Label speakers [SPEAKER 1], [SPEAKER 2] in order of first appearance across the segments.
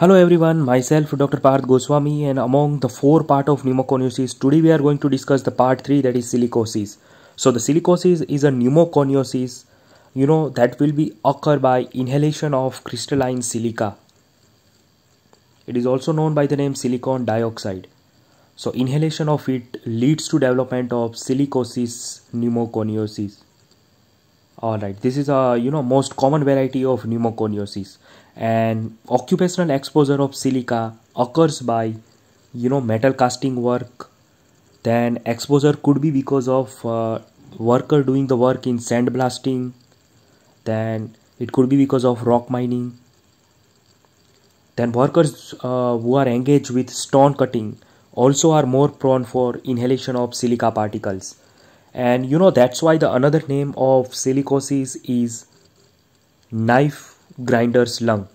[SPEAKER 1] Hello everyone, myself Dr. Parth Goswami and among the four part of pneumoconiosis, today we are going to discuss the part 3 that is silicosis. So the silicosis is a pneumoconiosis, you know, that will be occur by inhalation of crystalline silica. It is also known by the name silicon dioxide. So inhalation of it leads to development of silicosis pneumoconiosis all right this is a you know most common variety of pneumoconiosis and occupational exposure of silica occurs by you know metal casting work then exposure could be because of uh, worker doing the work in sand blasting then it could be because of rock mining then workers uh, who are engaged with stone cutting also are more prone for inhalation of silica particles and you know that's why the another name of silicosis is knife grinder's lung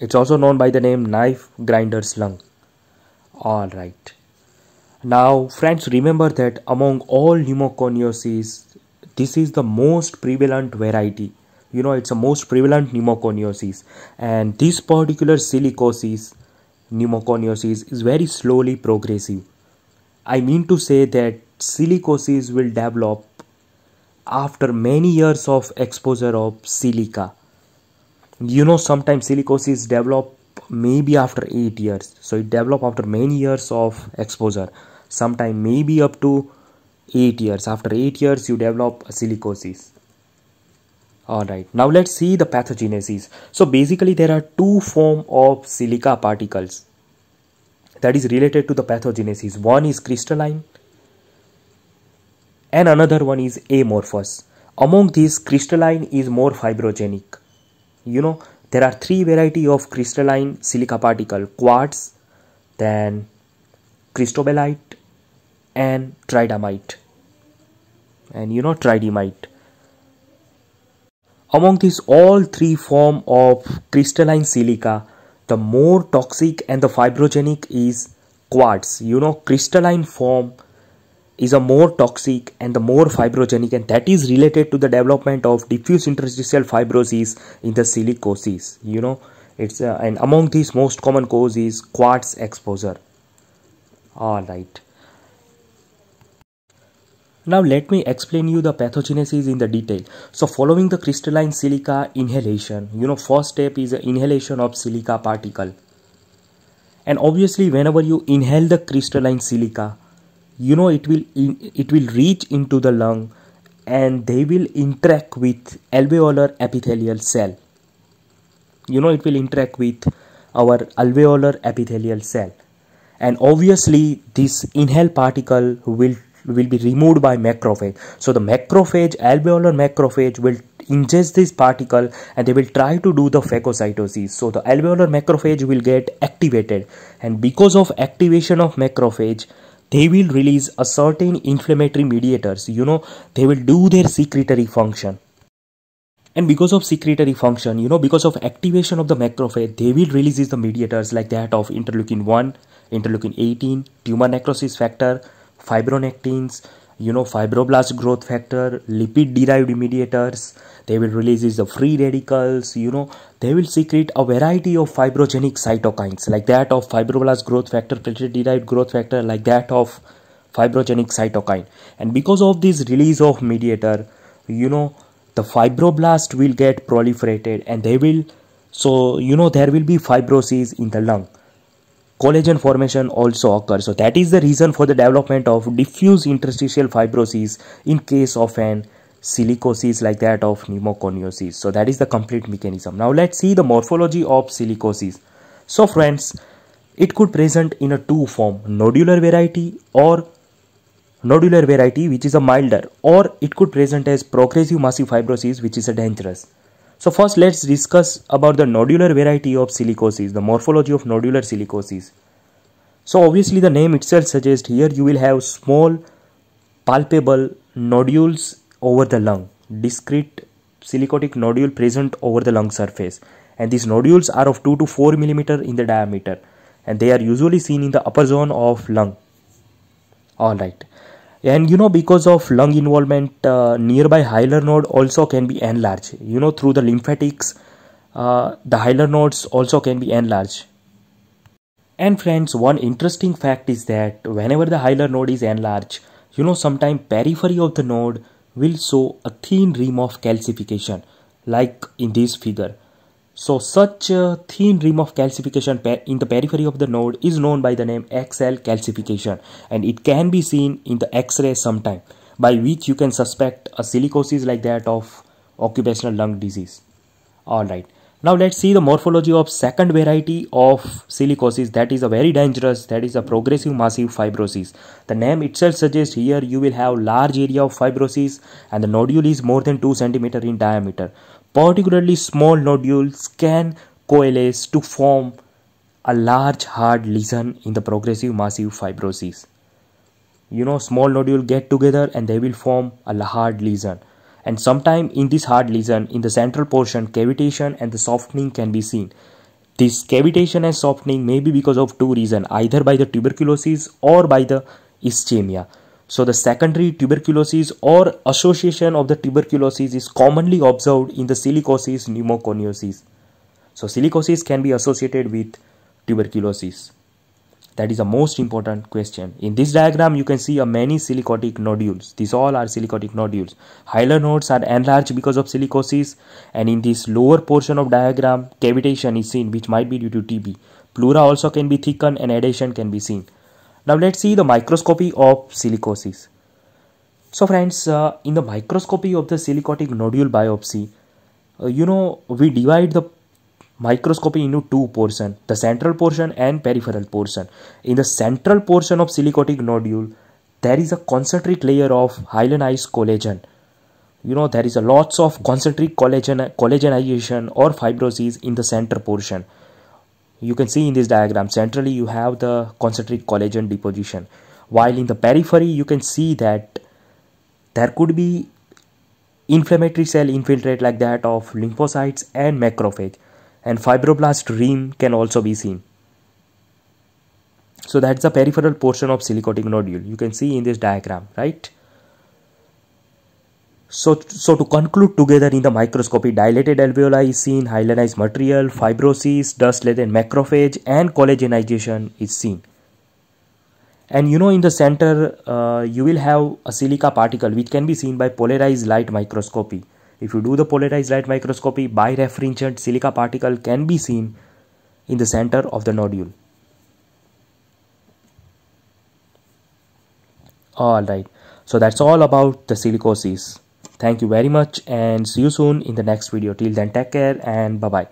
[SPEAKER 1] it's also known by the name knife grinder's lung all right now friends remember that among all pneumoconiosis this is the most prevalent variety you know it's the most prevalent pneumoconiosis and this particular silicosis pneumoconiosis is very slowly progressive I mean to say that silicosis will develop after many years of exposure of silica. You know sometimes silicosis develop maybe after 8 years. So it develop after many years of exposure. Sometime maybe up to 8 years. After 8 years you develop silicosis. Alright, now let's see the pathogenesis. So basically there are two form of silica particles that is related to the pathogenesis. One is crystalline and another one is amorphous. Among these, crystalline is more fibrogenic. You know, there are three variety of crystalline silica particle, quartz, then cristobalite and tridymite. And you know, tridymite. Among these, all three form of crystalline silica the more toxic and the fibrogenic is quartz you know crystalline form is a more toxic and the more fibrogenic and that is related to the development of diffuse interstitial fibrosis in the silicosis you know it's uh, and among these most common cause is quartz exposure all right now let me explain you the pathogenesis in the detail. So following the crystalline silica inhalation, you know first step is inhalation of silica particle. And obviously whenever you inhale the crystalline silica, you know it will it will reach into the lung and they will interact with alveolar epithelial cell. You know it will interact with our alveolar epithelial cell. And obviously this inhale particle will will be removed by macrophage so the macrophage alveolar macrophage will ingest this particle and they will try to do the phagocytosis so the alveolar macrophage will get activated and because of activation of macrophage they will release a certain inflammatory mediators you know they will do their secretory function and because of secretory function you know because of activation of the macrophage they will release the mediators like that of interleukin 1 interleukin 18 tumor necrosis factor fibronectins you know fibroblast growth factor lipid derived mediators they will release the free radicals you know they will secrete a variety of fibrogenic cytokines like that of fibroblast growth factor platelet derived growth factor like that of fibrogenic cytokine and because of this release of mediator you know the fibroblast will get proliferated and they will so you know there will be fibrosis in the lung collagen formation also occurs. So that is the reason for the development of diffuse interstitial fibrosis in case of an silicosis like that of pneumoconiosis. So that is the complete mechanism. Now let's see the morphology of silicosis. So friends, it could present in a two form, nodular variety or nodular variety which is a milder or it could present as progressive massive fibrosis which is a dangerous. So first let's discuss about the nodular variety of silicosis, the morphology of nodular silicosis. So obviously the name itself suggests here you will have small palpable nodules over the lung, discrete silicotic nodule present over the lung surface and these nodules are of 2 to 4 millimeter in the diameter and they are usually seen in the upper zone of lung. Alright, and you know because of lung involvement uh, nearby hilar node also can be enlarged you know through the lymphatics uh, the hilar nodes also can be enlarged and friends one interesting fact is that whenever the hilar node is enlarged you know sometime periphery of the node will show a thin rim of calcification like in this figure so such a thin rim of calcification in the periphery of the node is known by the name XL calcification and it can be seen in the x-ray sometime by which you can suspect a silicosis like that of occupational lung disease. Alright, now let's see the morphology of second variety of silicosis that is a very dangerous that is a progressive massive fibrosis. The name itself suggests here you will have large area of fibrosis and the nodule is more than 2 cm in diameter particularly small nodules can coalesce to form a large hard lesion in the progressive massive fibrosis you know small nodule get together and they will form a hard lesion and sometime in this hard lesion in the central portion cavitation and the softening can be seen this cavitation and softening may be because of two reasons either by the tuberculosis or by the ischemia so the secondary tuberculosis or association of the tuberculosis is commonly observed in the silicosis pneumoconiosis. So silicosis can be associated with tuberculosis. That is the most important question. In this diagram, you can see a many silicotic nodules. These all are silicotic nodules. Hilar nodes are enlarged because of silicosis and in this lower portion of diagram, cavitation is seen which might be due to TB. Pleura also can be thickened and adhesion can be seen. Now let's see the microscopy of silicosis. So friends, uh, in the microscopy of the silicotic nodule biopsy, uh, you know, we divide the microscopy into two portion, the central portion and peripheral portion. In the central portion of silicotic nodule, there is a concentric layer of hyalinized collagen. You know, there is a lots of concentric collagen, collagenization or fibrosis in the center portion you can see in this diagram centrally you have the concentric collagen deposition while in the periphery you can see that there could be inflammatory cell infiltrate like that of lymphocytes and macrophage and fibroblast rim can also be seen so that's the peripheral portion of silicotic nodule you can see in this diagram right so, so to conclude together in the microscopy, dilated alveoli is seen, hyalinized material, fibrosis, dust-laden macrophage and collagenization is seen. And you know in the center, uh, you will have a silica particle which can be seen by polarized light microscopy. If you do the polarized light microscopy, birefringent silica particle can be seen in the center of the nodule. Alright, so that's all about the silicosis. Thank you very much and see you soon in the next video. Till then, take care and bye-bye.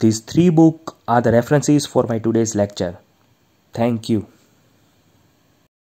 [SPEAKER 1] These three books are the references for my today's lecture. Thank you.